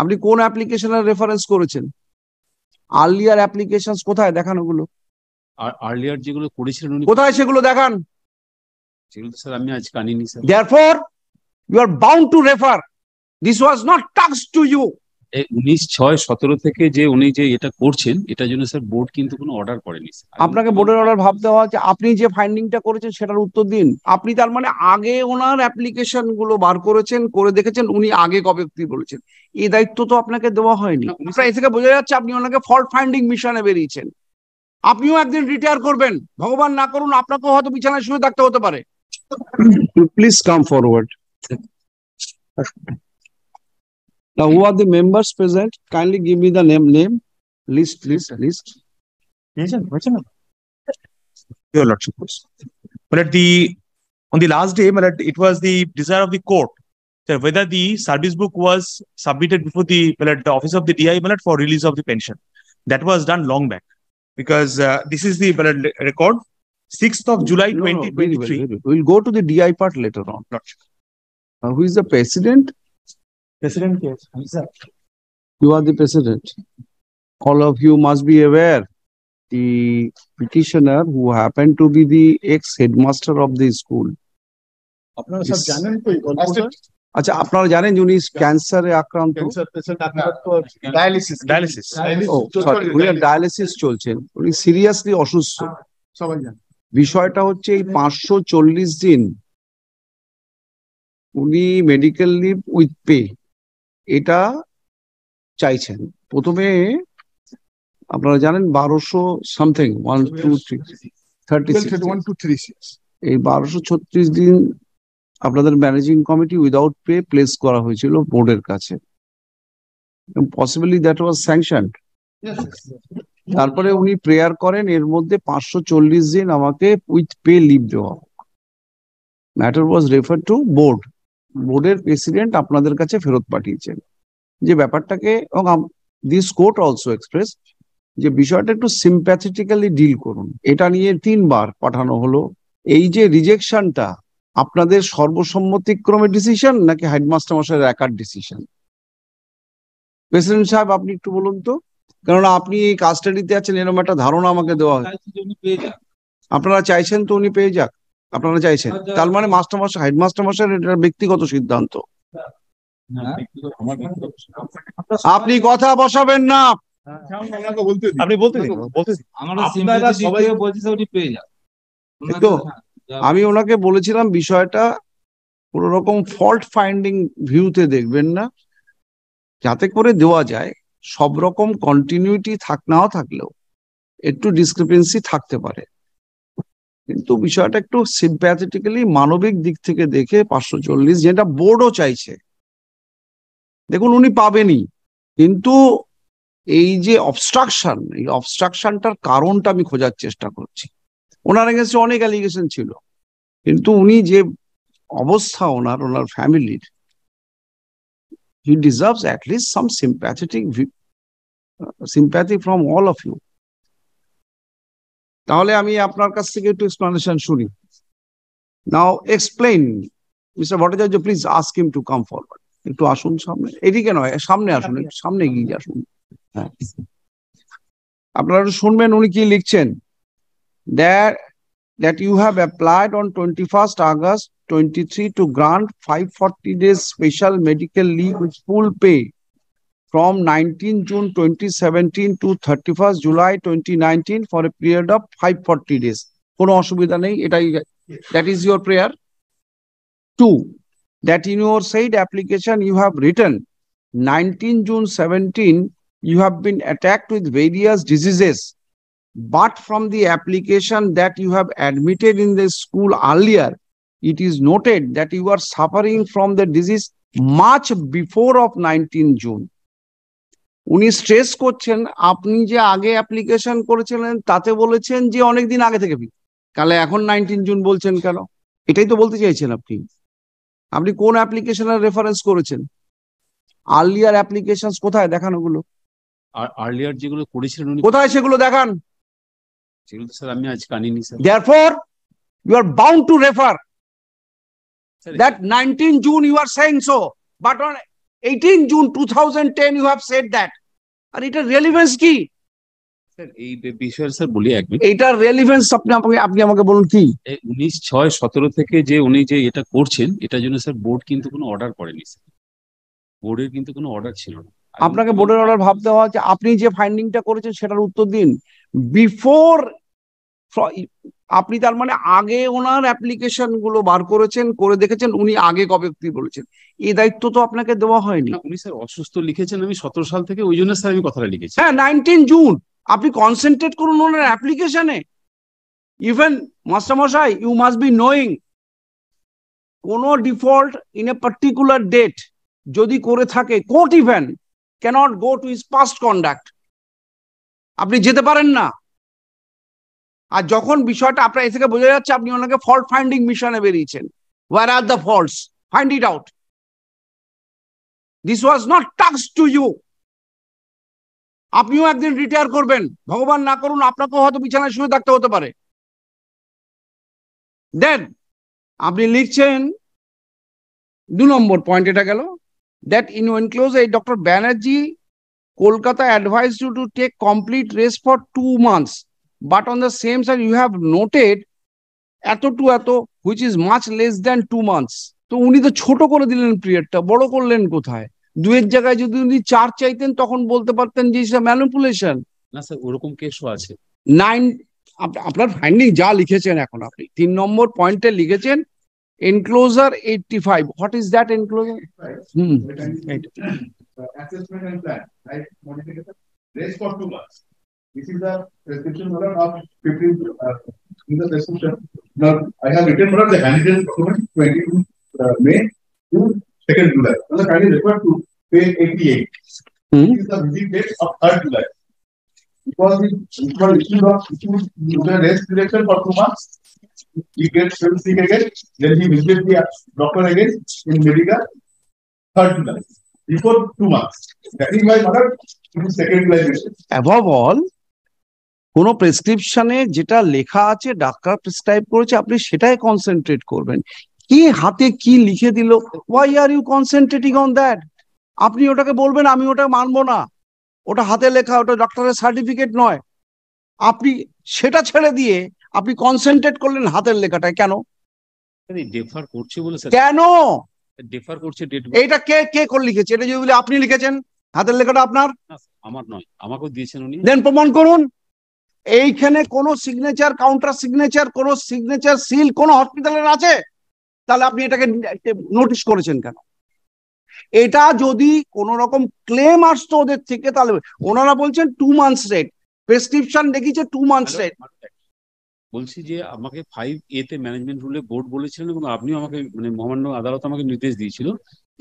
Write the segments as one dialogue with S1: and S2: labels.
S1: আপনি কোন অ্যাপ্লিকেশনের রেফারেন্স করেছেন আর্লিয়ার অ্যাপ্লিকেশন কোথায় দেখান ওগুলো আর আর্লিয়ার যেগুলো করেছিলেন কোথায় সেগুলো দেখান সেগুলো স্যার আমি আজ কানিনি sir therefore you are bound to refer this was not talks
S2: to you উনিশ ছয় সতেরো থেকে যে উনি যে এটা করছেন এটার জন্য স্যার বোর্ড কিন্তু কোনো অর্ডার করেনি
S1: আপনাকে বোর্ডের অর্ডার ভাবতে হয় যে আপনি যে ফাইন্ডিংটা করেছেন সেটার উত্তর দিন আপনি তার মানে আগে ওনার অ্যাপ্লিকেশন গুলো বার করেছেন করে দেখেছেন উনি আগে কবে কি বলেছেন এই দায়িত্ব তো আপনাকে দেওয়া হয়নি আপনার এ থেকে বোঝা যাচ্ছে আপনি ওনাকে ফল্ট ফাইন্ডিং মিশনে বেরিয়েছেন আপনিও একদিন রিটায়ার করবেন ভগবান না করুন আপনাকেও হয়তো বিছানায় শুয়ে থাকতে হতে পারে please come forward Now, who are the members present? Kindly give me the name, name, list, list, list. Your
S3: Lordship. Well, at the on the last day, but it was the desire of the court that whether the service book was submitted before the well, the office of the DI well, for release of the pension. That was done long back because uh, this is the well,
S1: record. 6th of July no, 2023. No, We'll go to the DI part later on. Lordship. Uh, who is the president? President, yes, sir. You are the president. All of you must be aware the petitioner who happened to be the ex headmaster of the school. আপনারা সব জানেন তো আচ্ছা আপনারা জানেন উনি ক্যান্সারে আক্রান্ত
S3: ডায়ালিসিস ডায়ালিসিস উনি
S1: ডায়ালিসিস চলছেন উনি সিরিয়াসলি অসুস্থ সবাই জানেন বিষয়টা হচ্ছে এই পাঁচশো চল্লিশ দিন উনি মেডিকেল লিভ উইথ পে এটা চাইছেন প্রথমে আপনারা জানেন বারোশো something one two three thirty one two three six এই বারোশো ছত্রিশ দিন আপনাদের managing committee without pay place করা হয়েছিল বোর্ডের কাছে পসিবলি দ্যাট ওয়াজ স্যাংশন তারপরে উনি প্রেয়ার করেন এর মধ্যে পাঁচশো চল্লিশ দিন আমাকে উইথ পে লিভ দেওয়া matter was refer to board বোর্ডের প্রেসিডেন্ট আপনাদের কাছে ফেরত পাঠিয়েছেন যে ব্যাপারটাকে এবং দিস কোর্ট অলসো এক্সপ্রেস যে বিষয়টা একটু সিম্প্যাথেটিক্যালি ডিল করুন এটা নিয়ে তিনবার পাঠানো হলো এই যে রিজেকশনটা আপনাদের সর্বসম্মতিক্রমে ডিসিশন নাকি হেডমাস্টার মশাইয়ের একার ডিসিশন প্রেসিডেন্ট সাহেব আপনি একটু বলুন তো কেননা আপনি এই কাস্টাডিতে আছেন এরকম একটা ধারণা আমাকে দেওয়া হয় আপনারা চাইছেন তো উনি পেয়ে যাক আপনারা চাইছেন আচ্ছা। তার মানে মাস্টার মাস্টার হেডমাস্টার মাস্টার এটা হ্যাঁ? ব্যক্তিগত সিদ্ধান্ত আপনি কথা বসাবেন না
S2: হ্যাঁ,
S1: আমি ওনাকে বলেছিলাম বিষয়টা কোন রকম ফল্ট ফাইন্ডিং ভিউতে দেখবেন না যাতে করে দেওয়া যায় সব রকম কন্টিনিউটি থাক নাও থাকলেও একটু ডিসক্রিপেন্সি থাকতে পারে কিন্তু বিষয়টা একটু সিম্প্যাথেটিক্যালি মানবিক দিক থেকে দেখে পাঁচশো চল্লিশ যেটা বোর্ডও চাইছে দেখুন উনি পাবেনি কিন্তু এই যে অবস্ট্রাকশন এই অবস্ট্রাকশনটার কারণটা আমি খোঁজার চেষ্টা করছি ওনার এগেন্সে অনেক অ্যালিগেশন ছিল কিন্তু উনি যে অবস্থা ওনার ওনার ফ্যামিলির he deserves at least some sympathetic sympathy from all of you তাহলে আমি আপনার কাছ থেকে একটু এক্সপ্লানেশন শুনি now explain mister Bhattacharya please ask him to come forward একটু আসুন সামনে এদিকে নয় সামনে আসুন সামনে গিয়ে আসুন হ্যাঁ আপনারা শুনবেন উনি কি লিখছেন that you that on twenty first August twenty three to grant five forty days special medical leave with full pay from 19 June 2017 to 31st July 2019 for a period of 540 days কোনো অসুবিধা নেই এটাই that is your prayer to that in your said 19 June 17 you have been attacked with various diseases but from the application that you have admitted in the school earlier it is noted that you are suffering from the disease much before of 19 June উনি stress করছেন আপনি যে আগে application করেছিলেন তাতে বলেছেন যে অনেক দিন আগে থেকে কালে এখন নাইনটিন জুন বলছেন কেন এটাই তো বলতে চাইছেন আপনি আপনি কোন অ্যাপ্লিকেশনের রেফারেন্স করেছেন আর্লিয়ার অ্যাপ্লিকেশন কোথায় দেখান ওগুলো আর আর্লিয়ার
S2: যেগুলো করেছিলেন
S1: উনি কোথায় সেগুলো দেখান
S2: সেগুলো স্যার আমি আজ কানিনি sir
S1: therefore you are bound to refer that nineteen June you are saying so but on eighteen June two thousand ten you have said that আর এটা রেলিভেন্স কি
S2: স্যার এই বিষয়ে স্যার বলি এক মিনিট
S1: এটার রেলিভেন্স আপনি আমাকে আপনি আমাকে বলুন কি
S2: উনিশ ছয় সতেরো থেকে যে উনি যে এটা করছেন এটার জন্য স্যার বোর্ড কিন্তু কোনো অর্ডার করেনি স্যার বোর্ডের কিন্তু কোনো অর্ডার ছিল
S1: না আপনাকে বোর্ডের অর্ডার ভাবতে হয় যে আপনি যে ফাইন্ডিংটা করেছেন সেটার উত্তর দিন বিফোর আপনি তার মানে আগে ওনার অ্যাপ্লিকেশন গুলো বার করেছেন করে দেখেছেন উনি আগে কবে বলেছেন এই দায়িত্ব তো আপনাকে দেওয়া হয়নি উনি স্যার অসুস্থ লিখেছেন আমি সতেরো সাল থেকে ওই জন্য স্যার আমি কথাটা লিখেছি হ্যাঁ নাইনটিন জুন আপনি কনসেন্ট্রেট করুন ওনার অ্যাপ্লিকেশনে ইভেন মাস্টারমশাই ইউ মাস্ট বি নোয়িং কোনো default in a particular date যদি করে থাকে court even cannot go to his past conduct আপনি যেতে পারেন না আর যখন বিষয়টা আপনার এ থেকে বোঝা যাচ্ছে আপনি ওনাকে ফল্ট ফাইন্ডিং মিশনে বেরিয়েছেন where are the faults find it out this was not talks to you আপনিও একদিন রিটায়ার করবেন ভগবান না করুন আপনাকেও হয়তো বিছানায় শুয়ে থাকতে হতে পারে দেন আপনি লিখছেন দু নম্বর পয়েন্ট এটা গেল দ্যাট ইন ক্লোজ এই doctor Banerjee Kolkata advice to to take complete rest for two months but on the same side you have noted এত টু এত which is much less than two months তো উনি তো ছোট করে দিলেন পিরিয়ডটা বড় করলেন কোথায় দুয়ের জায়গায় যদি উনি চার চাইতেন তখন বলতে পারতেন যে সেটা ম্যানুপুলেশন
S2: না স্যার ওরকম কেসও আছে
S1: নাইন আপনার ফাইন্ডিং যা লিখেছেন এখন আপনি তিন নম্বর পয়েন্টে লিখেছেন enclosure eighty five what is that enclosure
S2: hmm This is the prescription model of 15 uh, in the prescription.
S1: Now I have written model the handwritten document
S2: 22 uh, May to 2nd July. So the client is required to pay 88. Mm-hmm. This is the visit date of 3rd July. Because it was issued of issued the rest direction for two months. He gets film sick again, then he visits the doctor again in Medica, third July. Before two months. That is why mother second July.
S1: Above all, কোনো প্রেসক্রিপশনে যেটা লেখা আছে doctor prescribe করেছে আপনি সেটাই concentrate করবেন কি হাতে কি লিখে দিল why are you concentrating on that আপনি ওটাকে বলবেন আমি ওটা মানবো না ওটা হাতে লেখা ওটা ডাক্তারের সার্টিফিকেট নয় আপনি সেটা ছেড়ে দিয়ে আপনি কনসেন্ট্রেট করলেন হাতের লেখাটা কেন ডেফার করছি বলে কেন
S2: করছে ডেট এটা
S1: কে কে করে লিখেছে এটা যদি আপনি লিখেছেন হাতের লেখাটা আপনার
S2: আমার নয় আমাকেও দিয়েছেন উনি দেন
S1: প্রমাণ করুন এইখানে কোন সিগনেচার কাউন্টার সিগনেচার কোনো সিগনেচার সিল কোন হসপিটালের আছে তাহলে আপনি এটাকে নোটিশ করেছেন কেন এটা যদি কোন রকম ক্লেম আসতো ওদের থেকে তাহলে ওনারা বলছেন টু মান্থস রেট প্রেসক্রিপশন দেখিয়েছে টু মান্থস রেট
S2: বলছি যে আমাকে ফাইভ এ তে ম্যানেজমেন্ট রুলে বোর্ড বলেছিলেন এবং আপনিও আমাকে মানে মহামান্য আদালত আমাকে নির্দেশ দিয়েছিল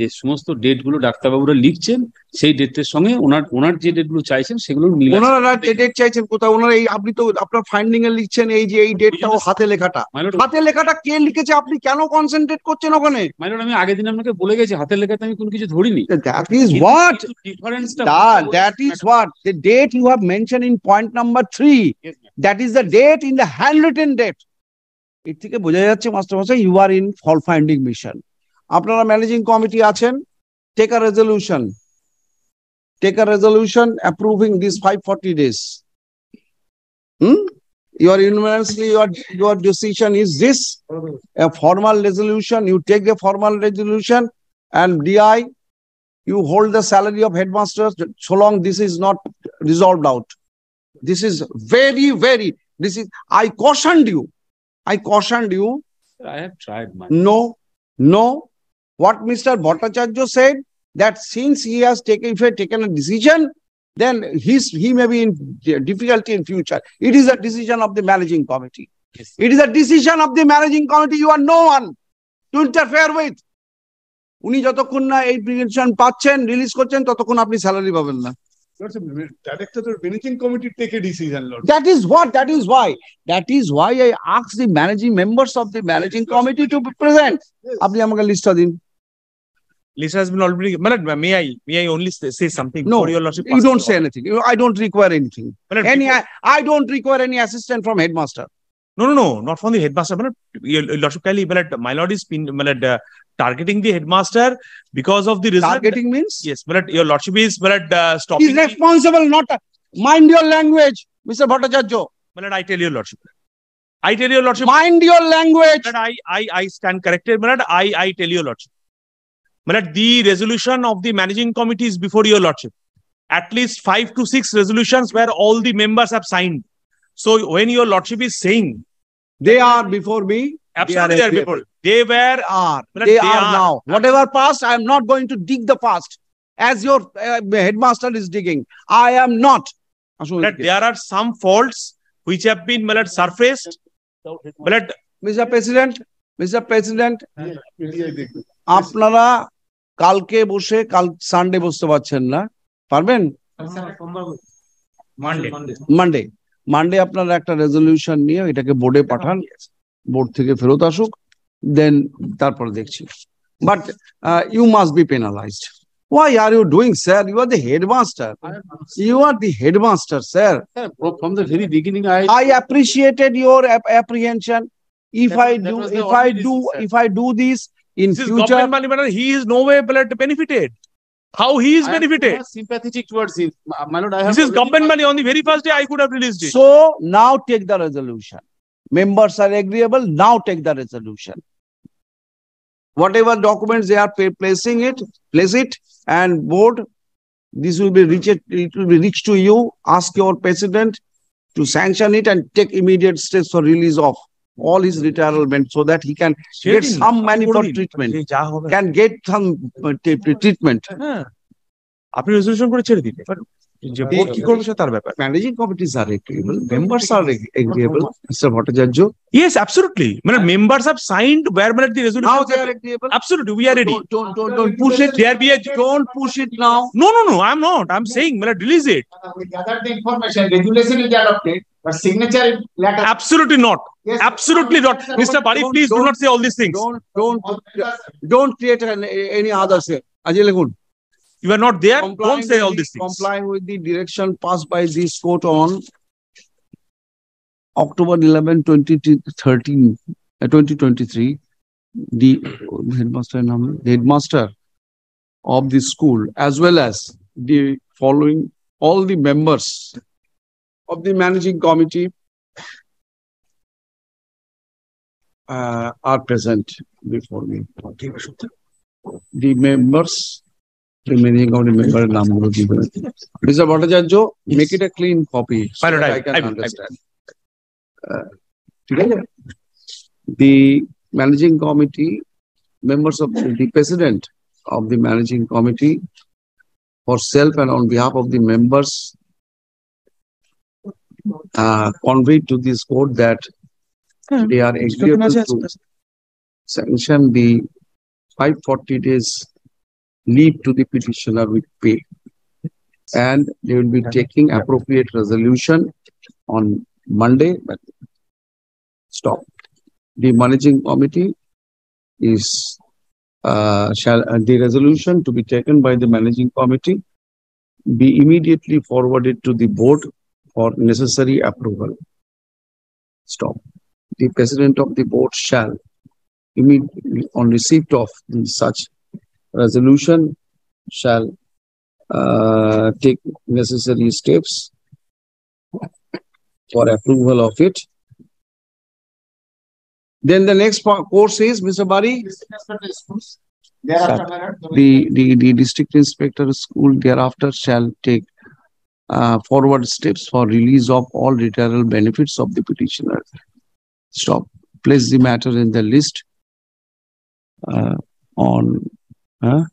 S2: যে সমস্ত ডেট গুলো ডাক্তারবাবুরা লিখছেন সেই
S1: ডেটের সঙ্গে ওনার ওনার যে ডেট গুলো চাইছেন সেগুলো মিলে ওনারা যে ডেট চাইছেন কোথাও ওনারা এই আপনি তো আপনার ফাইন্ডিং এ লিখছেন এই যে এই ডেটটাও হাতে লেখাটা হাতে লেখাটা কে লিখেছে আপনি কেন কনসেন্ট্রেট করছেন ওখানে মাইলর আমি আগের দিন আপনাকে বলে গেছি হাতে লেখাতে আমি কোনো কিছু ধরিনি দ্যাট ইজ হোয়াট ডিফারেন্সটা that is what the date you have mention in point number 3 that is the date in the hand written date এর থেকে বোঝা যাচ্ছে মাস্টার মশাই you are in fall finding mission আপনারা ম্যানেজিং কমিটি আছেন take a resolution take a resolution approving this five forty days hmm your unanimously your your decision is this a formal resolution you take a formal resolution and di you hold the salary of headmasters so long this is not resolved out this is very very this is i cautioned you i cautioned you i have tried man. no no what Mr. Bhattacharya said that since he has taken, if he taken a decision, then he's, he may be in difficulty in future. It is a decision of the managing committee. Yes. It is a decision of the managing committee. You are no one to interfere with. উনি যতক্ষণ না এই prevention পাচ্ছেন release করছেন ততক্ষণ আপনি salary পাবেন না That is what, that is why. That is why I asked the managing members of the managing committee to be present. আপনি আমাকে লিস্টটা দিন
S3: Lisa has been already. Madam, may I may I only say something? No, your lordship. You don't say
S1: anything. I don't require anything.
S3: any I, I don't require any assistant from headmaster. No, no, no, not from the headmaster. But your lordship, Kali, mean, my lord is been uh, targeting the headmaster because of the result. Targeting means yes, but your lordship is but uh, stopping. He's
S1: responsible. Not uh, mind your language, Mister Bhattacharya. But
S3: I tell your lordship. I tell your lordship. Mind your language. But I I I stand corrected. But I I tell your lordship. মানে the resolution of the managing committee is before your lordship. At least five to six resolutions where all the members have signed. So when
S1: your lordship is saying, they are before me. Absolutely, they are, they They were are. They, are, now. Whatever past, I am not going to dig the past, as your uh, headmaster is digging. I am not. That there are some faults which have been malad surfaced. But Mr. President, Mr. President. আপনারা কালকে বসে কাল Sunday বসতে পারছেন না পারবেন Monday Monday আপনারা একটা রেজলিউশন নিয়ে এটাকে বোর্ডে পাঠান বোর্ড থেকে ফেরত আসুক দেন তারপরে দেখছি but you must be penalized Why are you doing, sir? You are the headmaster. You are the headmaster, sir. sir from the very beginning, I I appreciated your ap- apprehension. If that, I do, if I do, reason, if I do this, in this future, government
S3: money matter, he is no way benefited. How he is I benefited? Sympathetic towards him, my lord. I have this is government money. On the very first day, I
S1: could have released it. So now take the resolution. Members are agreeable. Now take the resolution. Whatever documents they are placing it, place it, and board. This will be reached. It will be reached to you. Ask your president to sanction it and take immediate steps for release of all his retirement so that he can get some money for treatment, can get some treatment. আপনি resolution করে ছেড়ে দিন যে board কি করবে সেটা তার ব্যাপার ম্যানেজিং কমিটিজ আর এগ্রিয়েবল মেম্বার্স আর
S3: agreeable mister Bhattacharya yes absolutely মানে মেম্বার্স হ্যাভ সাইন্ড ওয়্যার মানে the resolution how they are agreeable absolutely we are ready don't
S1: don't don't push it there be
S3: don't push it now no no no I am not I am saying মানে release it
S1: we gathered the information regulation is adopted
S3: But signature
S1: letter. Absolutely not. Yes, Absolutely not. Sir, Mr. Parry. please do not say all these things. Don't don't don't create an, any others here. Ajay Lagun. You are not there. Complying don't say all these things. Complying with the direction passed by this court on October 11, 2013, uh, 2023, the headmaster, the headmaster of the school, as well as the following all the members of the managing committee uh, are present before me. The members remaining on the member number. Mr. Bhattacharya, make it a clean copy so I, I, I can I, understand. Uh, the managing committee, members of the, the president of the managing committee, for self and on behalf of the members Convey uh, conveyed to this court that
S2: hmm. they are agreeable to
S1: sanction the 540 days leave to the petitioner with pay. And they will be taking appropriate resolution on Monday, but stop. The managing committee is uh, shall uh, the resolution to be taken by the managing committee be immediately forwarded to the board for necessary approval. Stop. The president of the board shall, immediately on receipt of the such resolution, shall uh, take necessary steps for approval of it. Then the next course is Mr. Bari.
S2: The,
S1: the, the district inspector school thereafter shall take uh, forward steps for release of all retirement benefits of the petitioner. Stop. Place the matter in the list uh, on. Huh?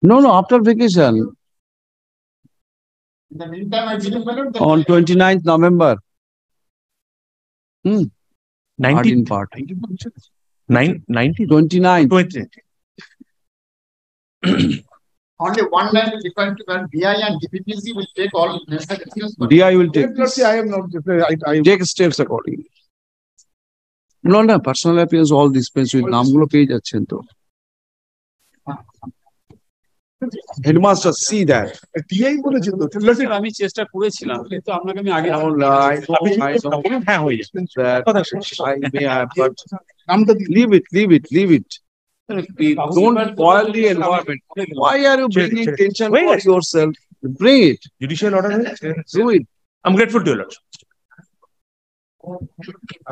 S1: No, no, after vacation.
S2: In the meantime, I
S1: On 29th November. Hmm. 19 part. 90, 29. 20.
S2: only one line is required to run DI and DPPC will take all necessary
S1: DI will take. Let's I am not. I, I take steps accordingly. No, no, personal appearance, all these page with Namgulo page action to. Headmaster see that
S2: TI বলেছিল তো ঠিক আমি চেষ্টা করেছিলাম কিন্তু আপনাকে আমি আগে
S1: হ্যাঁ হয়ে যাবে নামটা leave it leave it leave it We don't spoil the environment. Why are you bringing chill,
S3: chill. tension Wait. for yourself? Bring it. Judicial order. Do it. I'm grateful to you, Lord.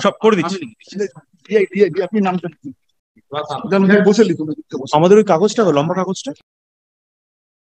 S2: সব করে দিচ্ছি আমাদের ওই কাগজটা লম্বা কাগজটা